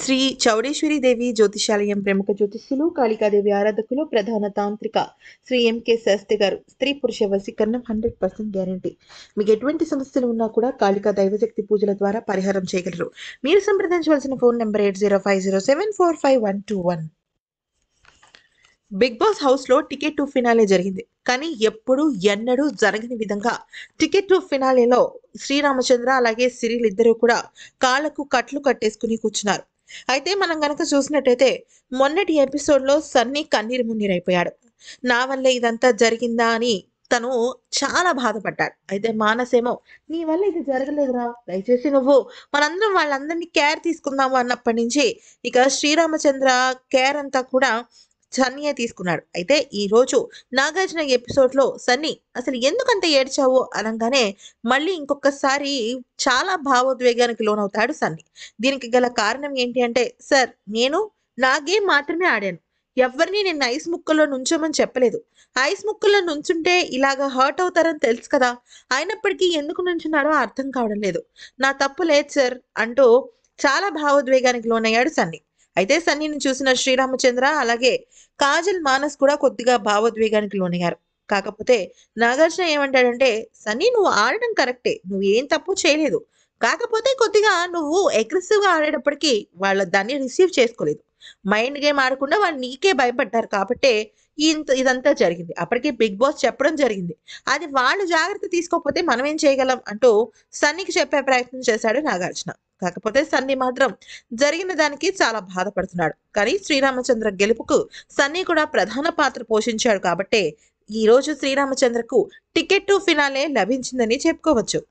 శ్రీ చౌడేశ్వరి దేవి జ్యోతిషాలయం ప్రముఖ జ్యోతిష్యులు కాళికాదేవి ఆరాధకులు ప్రధాన తాంత్రిక శ్రీ ఎంకే శాస్త్రి గారు స్త్రీ పురుష వశీకరణం హండ్రెడ్ పర్సెంట్ గ్యారంటీ మీకు ఎటువంటి సమస్యలు ఉన్నా కూడా కాళికా దైవశక్తి పూజల ద్వారా పరిహారం చేయగలరు మీరు సంప్రదించవలసిన phone number eight zero five zero seven four five one two one Bigg Boss హౌస్లో టికెట్ టు ఫినాలే జరిగింది కానీ ఎప్పుడు ఎన్నడూ జరగని విధంగా టికెట్ టు ఫినాలేలో శ్రీరామచంద్ర అలాగే సిరిల్ ఇద్దరూ కూడా కాళ్లకు కట్లు కట్టేసుకుని కూర్చున్నారు అయితే మనం గనక చూసినట్టయితే మొన్నటి ఎపిసోడ్లో సన్నీ కన్నీరు మున్నీరైపోయాడు నా వల్ల ఇదంతా జరిగిందా అని తను చాలా బాధపడ్డాడు అయితే మానసేమో నీ వల్ల ఇది జరగలేదురా దయచేసి నువ్వు మనందరం వాళ్ళందరినీ కేర్ తీసుకుందాము అన్నప్పటి నుంచి ఇక శ్రీరామచంద్ర కేర్ అంతా కూడా సన్నీయే తీసుకున్నాడు అయితే ఈరోజు నాగార్జున ఎపిసోడ్లో సన్నీ అసలు ఎందుకంత ఏడ్చావు అనగానే మళ్ళీ ఇంకొకసారి చాలా భావోద్వేగానికి లోనవుతాడు సన్నీ దీనికి గల కారణం ఏంటి అంటే సార్ నేను నా గేమ్ మాత్రమే ఆడాను ఎవరిని నేను ఐస్ ముక్కల్లో నుంచోమని చెప్పలేదు ఐస్ ముక్కల్లో నుంచుంటే ఇలాగ హర్ట్ అవుతారని తెలుసు కదా అయినప్పటికీ ఎందుకు నుంచున్నాడో అర్థం కావడం లేదు నా తప్పు లేదు సార్ అంటూ చాలా భావోద్వేగానికి లోనయ్యాడు సన్నీ అయితే సన్నీని చూసిన శ్రీరామచంద్ర అలాగే కాజల్ మానస్ కూడా కొద్దిగా భావోద్వేగానికి లోనయ్యారు కాకపోతే నాగార్జున ఏమంటాడంటే సన్నీ నువ్వు ఆడడం కరెక్టే నువ్వు ఏం తప్పు చేయలేదు కాకపోతే కొద్దిగా నువ్వు అగ్రెసివ్గా ఆడేటప్పటికీ వాళ్ళు దాన్ని రిసీవ్ చేసుకోలేదు మైండ్ గేమ్ ఆడకుండా వాళ్ళు నీకే భయపడ్డారు కాబట్టి ఇంత ఇదంతా జరిగింది అప్పటికే బిగ్ బాస్ చెప్పడం జరిగింది అది వాళ్ళు జాగ్రత్త తీసుకోకపోతే మనం ఏం చేయగలం అంటూ సన్నీకి చెప్పే ప్రయత్నం చేశాడు నాగార్జున కాకపోతే సన్నీ మాత్రం జరిగిన దానికి చాలా బాధపడుతున్నాడు కానీ శ్రీరామచంద్ర గెలుపుకు సన్నీ కూడా ప్రధాన పాత్ర పోషించాడు కాబట్టే ఈ రోజు శ్రీరామచంద్రకు టికెట్ టు ఫినాలే లభించిందని చెప్పుకోవచ్చు